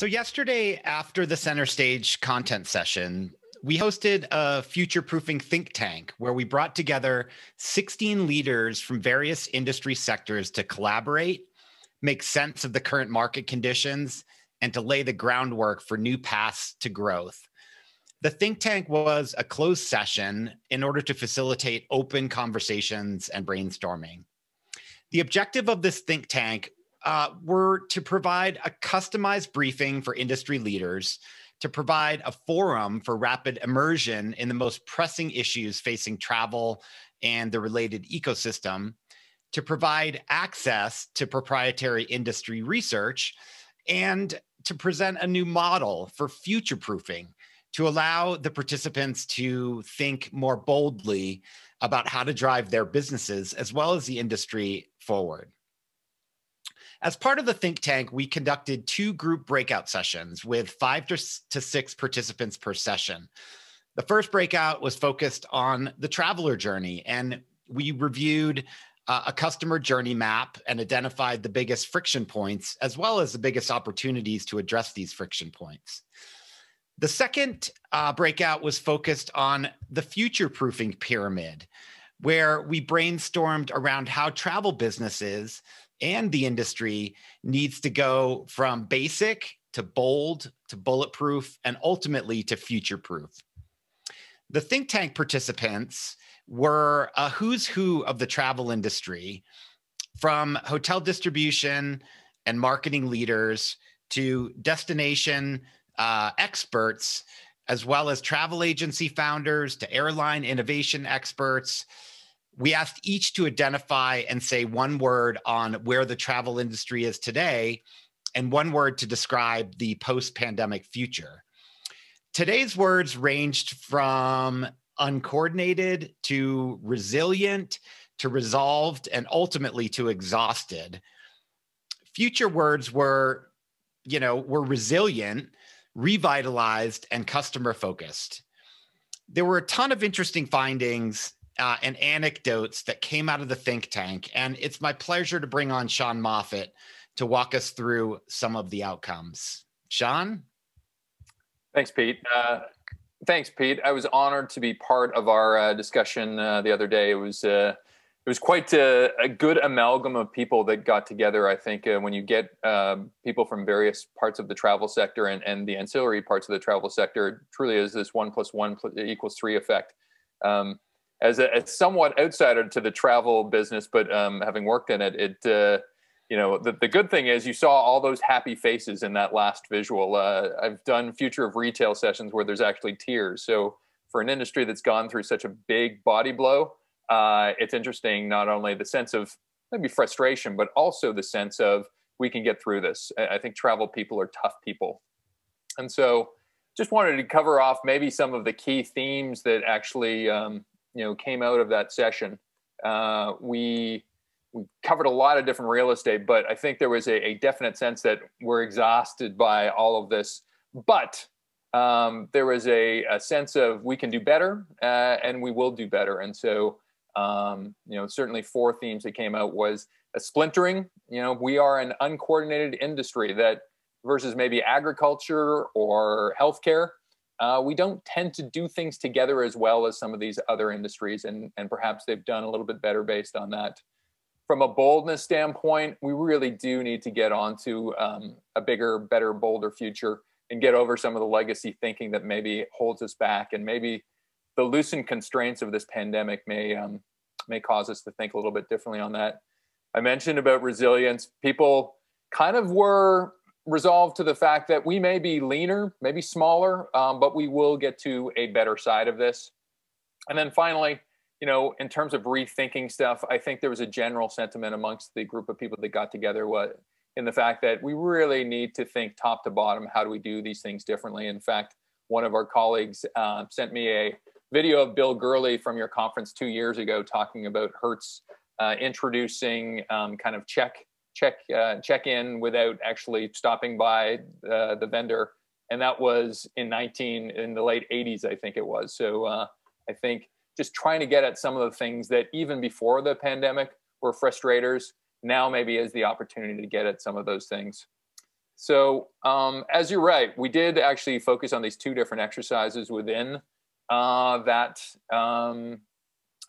So, yesterday, after the center stage content session, we hosted a future proofing think tank where we brought together 16 leaders from various industry sectors to collaborate, make sense of the current market conditions, and to lay the groundwork for new paths to growth. The think tank was a closed session in order to facilitate open conversations and brainstorming. The objective of this think tank uh, were to provide a customized briefing for industry leaders, to provide a forum for rapid immersion in the most pressing issues facing travel and the related ecosystem, to provide access to proprietary industry research, and to present a new model for future proofing to allow the participants to think more boldly about how to drive their businesses as well as the industry forward. As part of the think tank, we conducted two group breakout sessions with five to six participants per session. The first breakout was focused on the traveler journey, and we reviewed uh, a customer journey map and identified the biggest friction points, as well as the biggest opportunities to address these friction points. The second uh, breakout was focused on the future proofing pyramid, where we brainstormed around how travel businesses and the industry needs to go from basic to bold to bulletproof and ultimately to future proof. The think tank participants were a who's who of the travel industry from hotel distribution and marketing leaders to destination uh, experts, as well as travel agency founders to airline innovation experts we asked each to identify and say one word on where the travel industry is today and one word to describe the post pandemic future. Today's words ranged from uncoordinated to resilient to resolved and ultimately to exhausted. Future words were, you know, were resilient, revitalized, and customer focused. There were a ton of interesting findings uh, and anecdotes that came out of the think tank. And it's my pleasure to bring on Sean Moffat to walk us through some of the outcomes. Sean? Thanks, Pete. Uh, thanks, Pete. I was honored to be part of our uh, discussion uh, the other day. It was uh, it was quite a, uh, a, good amalgam of people that got together. I think uh, when you get uh, people from various parts of the travel sector and, and the ancillary parts of the travel sector, truly is this one plus one equals three effect. Um, as a somewhat outsider to the travel business, but um, having worked in it, it uh, you know the, the good thing is you saw all those happy faces in that last visual. Uh, I've done future of retail sessions where there's actually tears. So for an industry that's gone through such a big body blow, uh, it's interesting not only the sense of maybe frustration, but also the sense of we can get through this. I think travel people are tough people, and so just wanted to cover off maybe some of the key themes that actually. Um, you know came out of that session, uh, we we covered a lot of different real estate, but I think there was a, a definite sense that we're exhausted by all of this. But um, there was a, a, sense of we can do better uh, and we will do better. And so, um, you know, certainly four themes that came out was a splintering. You know, we are an uncoordinated industry that versus maybe agriculture or healthcare uh, we don't tend to do things together as well as some of these other industries, and, and perhaps they've done a little bit better based on that. From a boldness standpoint, we really do need to get onto um, a bigger, better, bolder future and get over some of the legacy thinking that maybe holds us back. And maybe the loosened constraints of this pandemic may, um, may cause us to think a little bit differently on that. I mentioned about resilience. People kind of were resolve to the fact that we may be leaner, maybe smaller, um, but we will get to a better side of this. And then finally, you know, in terms of rethinking stuff, I think there was a general sentiment amongst the group of people that got together what, in the fact that we really need to think top to bottom. How do we do these things differently? In fact, one of our colleagues uh, sent me a video of Bill Gurley from your conference two years ago talking about Hertz uh, introducing um, kind of check check uh, check in without actually stopping by uh, the vendor, and that was in 19 in the late 80s, I think it was. So uh, I think just trying to get at some of the things that even before the pandemic were frustrators. Now maybe is the opportunity to get at some of those things. So um, as you're right, we did actually focus on these two different exercises within uh, that um,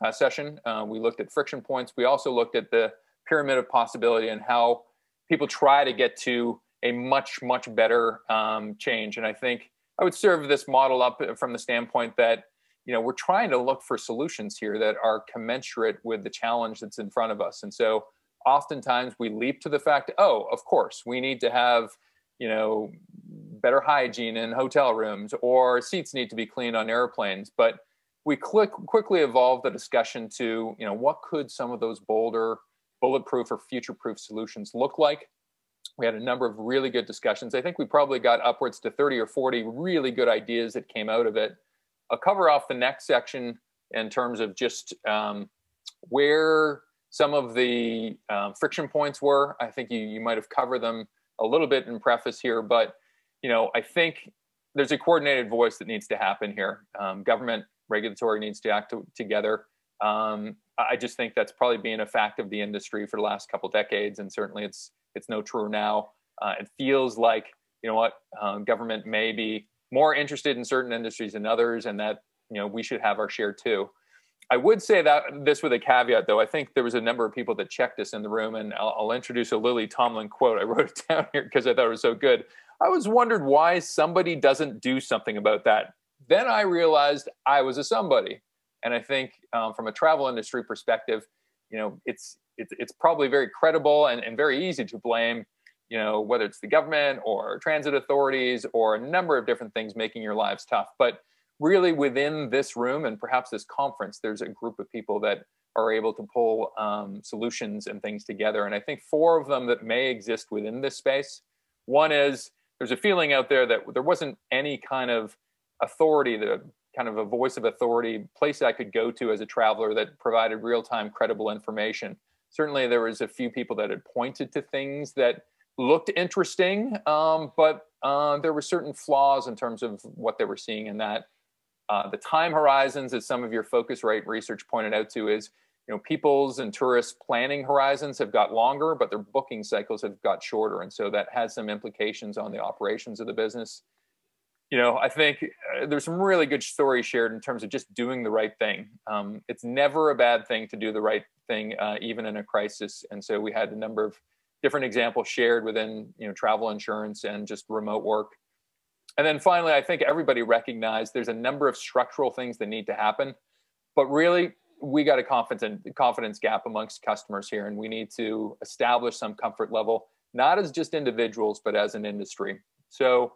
uh, session. Uh, we looked at friction points. We also looked at the pyramid of possibility and how people try to get to a much much better um, change. And I think I would serve this model up from the standpoint that you know we're trying to look for solutions here that are commensurate with the challenge that's in front of us. And so oftentimes we leap to the fact, oh, of course we need to have you know better hygiene in hotel rooms or seats need to be cleaned on airplanes, but we click, quickly evolve the discussion to you know what could some of those bolder bulletproof or future proof solutions look like. We had a number of really good discussions. I think we probably got upwards to 30 or 40 really good ideas that came out of it. I'll cover off the next section in terms of just um, where some of the um, friction points were. I think you, you might have covered them a little bit in preface here, but you know, I think there's a coordinated voice that needs to happen here. Um, government regulatory needs to act to, together. Um, I just think that's probably been a fact of the industry for the last couple decades, and certainly it's it's no truer now. Uh, it feels like you know what um, government may be more interested in certain industries than others, and that you know we should have our share too. I would say that this with a caveat, though. I think there was a number of people that checked us in the room, and I'll, I'll introduce a Lily Tomlin quote. I wrote it down here because I thought it was so good. I was wondered why somebody doesn't do something about that. Then I realized I was a somebody. And I think um, from a travel industry perspective, you know, it's it's, it's probably very credible and, and very easy to blame, you know, whether it's the government or transit authorities or a number of different things making your lives tough. But really, within this room and perhaps this conference, there's a group of people that are able to pull um, solutions and things together. And I think four of them that may exist within this space. One is there's a feeling out there that there wasn't any kind of authority that kind of a voice of authority, place that I could go to as a traveler that provided real time, credible information. Certainly, there was a few people that had pointed to things that looked interesting, um, but uh, there were certain flaws in terms of what they were seeing in that. Uh, the time horizons, as some of your focus right research pointed out to, is you know people's and tourists' planning horizons have got longer, but their booking cycles have got shorter, and so that has some implications on the operations of the business you know, I think uh, there's some really good stories shared in terms of just doing the right thing. Um, it's never a bad thing to do the right thing, uh, even in a crisis. And so we had a number of different examples shared within, you know, travel insurance and just remote work. And then finally, I think everybody recognized there's a number of structural things that need to happen, but really we got a confidence confidence gap amongst customers here, and we need to establish some comfort level, not as just individuals, but as an industry. So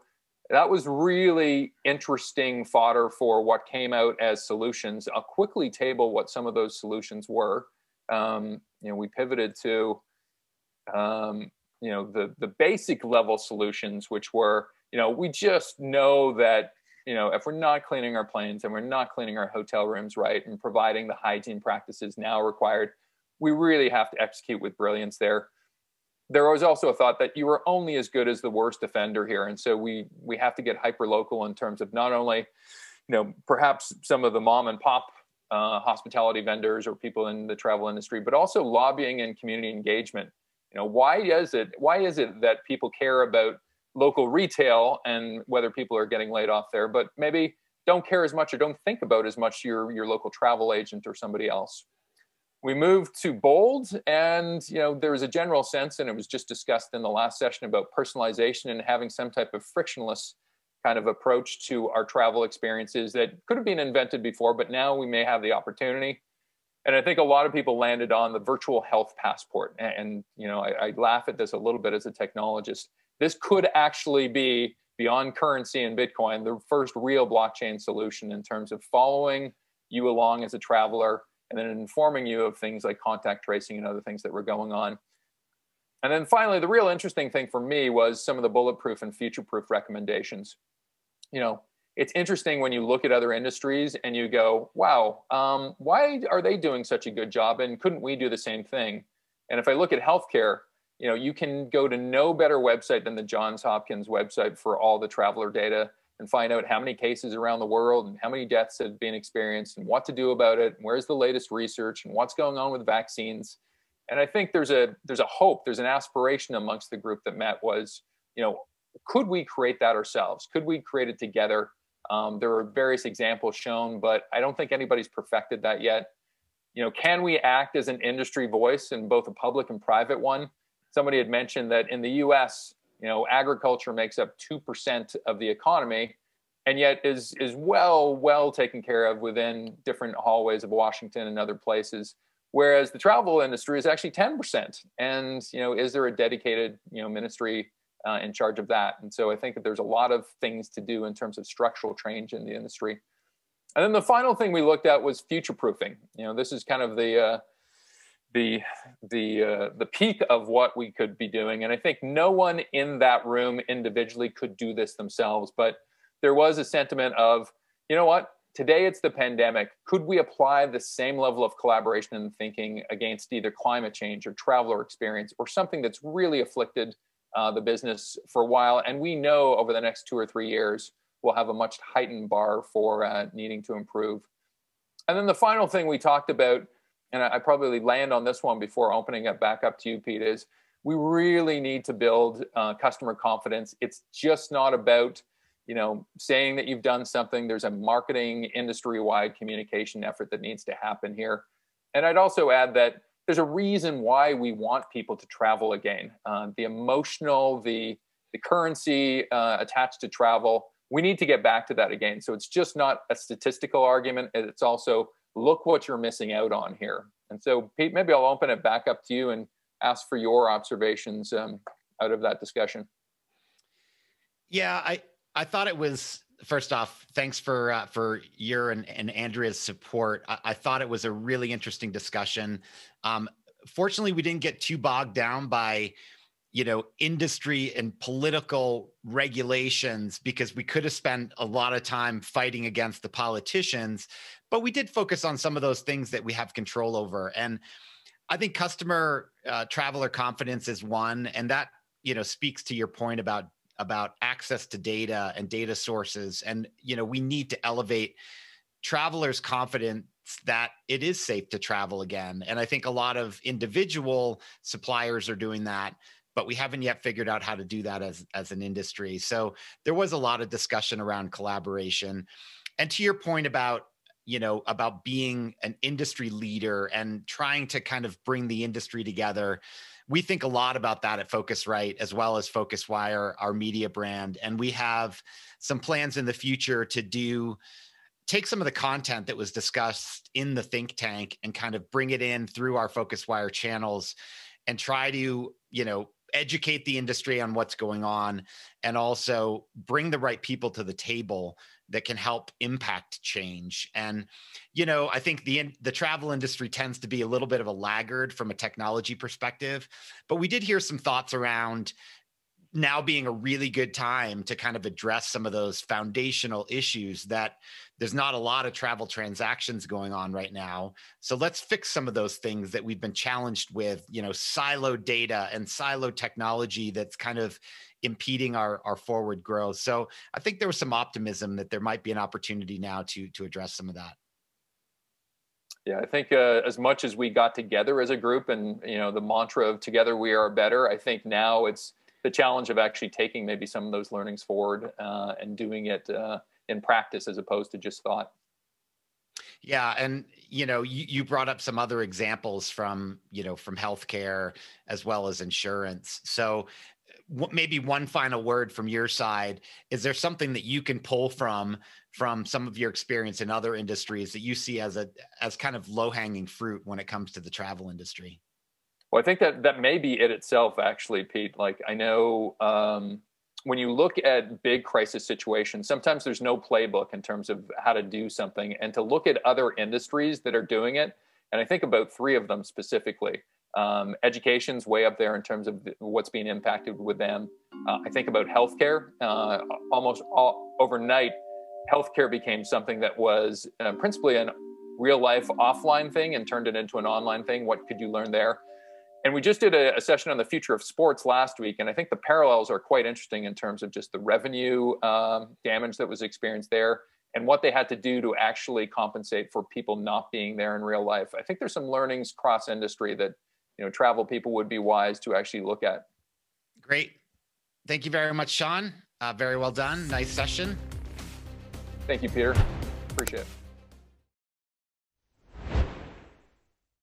that was really interesting fodder for what came out as solutions. I'll quickly table what some of those solutions were. Um, you know, we pivoted to, um, you know, the the basic level solutions, which were, you know, we just know that, you know, if we're not cleaning our planes and we're not cleaning our hotel rooms right and providing the hygiene practices now required, we really have to execute with brilliance there there was also a thought that you were only as good as the worst defender here, and so we we have to get hyper local in terms of not only, you know, perhaps some of the mom and pop uh, hospitality vendors or people in the travel industry, but also lobbying and community engagement. You know, why is it why is it that people care about local retail and whether people are getting laid off there, but maybe don't care as much or don't think about as much your your local travel agent or somebody else we moved to bold and you know there was a general sense and it was just discussed in the last session about personalization and having some type of frictionless kind of approach to our travel experiences that could have been invented before but now we may have the opportunity and i think a lot of people landed on the virtual health passport and, you know I, I laugh at this a little bit as a technologist this could actually be beyond currency and bitcoin the first real blockchain solution in terms of following you along as a traveler and then informing you of things like contact tracing and other things that were going on. And then finally, the real interesting thing for me was some of the bulletproof and future-proof recommendations. You know, it's interesting when you look at other industries and you go, wow, um, why are they doing such a good job? And couldn't we do the same thing? And if I look at healthcare, you know, you can go to no better website than the Johns Hopkins website for all the traveler data and find out how many cases around the world and how many deaths have been experienced and what to do about it and where's the latest research and what's going on with vaccines and i think there's a there's a hope there's an aspiration amongst the group that met was you know could we create that ourselves could we create it together um, there are various examples shown but i don't think anybody's perfected that yet you know can we act as an industry voice in both a public and private one somebody had mentioned that in the us you know, agriculture makes up 2% of the economy and yet is is well well taken care of within different hallways of Washington and other places whereas the travel industry is actually 10% and you know is there a dedicated you know ministry uh, in charge of that and so i think that there's a lot of things to do in terms of structural change in the industry and then the final thing we looked at was future proofing you know this is kind of the uh, the the uh, the peak of what we could be doing. And I think no one in that room individually could do this themselves, but there was a sentiment of, you know what, today it's the pandemic. Could we apply the same level of collaboration and thinking against either climate change or traveler experience or something that's really afflicted uh, the business for a while? And we know over the next two or three years, we'll have a much heightened bar for uh, needing to improve. And then the final thing we talked about and I, I probably land on this one before opening it back up to you, Pete, is we really need to build uh, customer confidence. It's just not about you know saying that you've done something. There's a marketing industry-wide communication effort that needs to happen here. And I'd also add that there's a reason why we want people to travel again. Uh, the emotional, the the currency uh, attached to travel, we need to get back to that again. So it's just not a statistical argument; it's also look what you're missing out on here. And so, Pete, maybe I'll open it back up to you and ask for your observations um, out of that discussion. Yeah, I I thought it was first off, thanks for uh, for your and, and Andrea's support. I, I, thought it was a really interesting discussion. Um, fortunately, we didn't get too bogged down by you know industry and political regulations because we could have spent a lot of time fighting against the politicians but we did focus on some of those things that we have control over and i think customer uh, traveler confidence is one and that you know speaks to your point about about access to data and data sources and you know we need to elevate travelers confidence that it is safe to travel again and i think a lot of individual suppliers are doing that but we haven't yet figured out how to do that as, as an industry. So there was a lot of discussion around collaboration. And to your point about you know about being an industry leader and trying to kind of bring the industry together we think a lot about that at focusrite as well as focuswire our media brand and we have some plans in the future to do take some of the content that was discussed in the think tank and kind of bring it in through our focuswire channels and try to you know educate the industry on what's going on and also bring the right people to the table that can help impact change and you know i think the the travel industry tends to be a little bit of a laggard from a technology perspective but we did hear some thoughts around now being a really good time to kind of address some of those foundational issues that there's not a lot of travel transactions going on right now so let's fix some of those things that we've been challenged with you know silo data and silo technology that's kind of impeding our our forward growth so i think there was some optimism that there might be an opportunity now to to address some of that yeah, I think uh, as much as we got together as a group, and you know, the mantra of "together we are better," I think now it's the challenge of actually taking maybe some of those learnings forward uh, and doing it uh, in practice as opposed to just thought. Yeah, and you know, you, you brought up some other examples from you know from healthcare as well as insurance. So uh, maybe one final word from your side is there something that you can pull from from some of your experience in other industries that you see as a as kind of low hanging fruit when it comes to the travel industry well, I think that that may be it itself, actually, Pete. Like I know um, when you look at big crisis situations, sometimes there's no playbook in terms of how to do something, and to look at other industries that are doing it, and I think about three of them specifically. Um, education's way up there in terms of what's being impacted with them. Uh, I think about healthcare. Uh, almost all, overnight, healthcare became something that was uh, principally an real life offline thing and turned it into an online thing. What could you learn there? And we just did a, a, session on the future of sports last week, and I think the parallels are quite interesting in terms of just the revenue um, damage that was experienced there and what they had to do to actually compensate for people not being there in real life. I think there's some learnings cross industry that you know travel people would be wise to actually look at. Great, thank you very much, Sean. Uh, very well done. Nice session. Thank you, Peter. Appreciate it.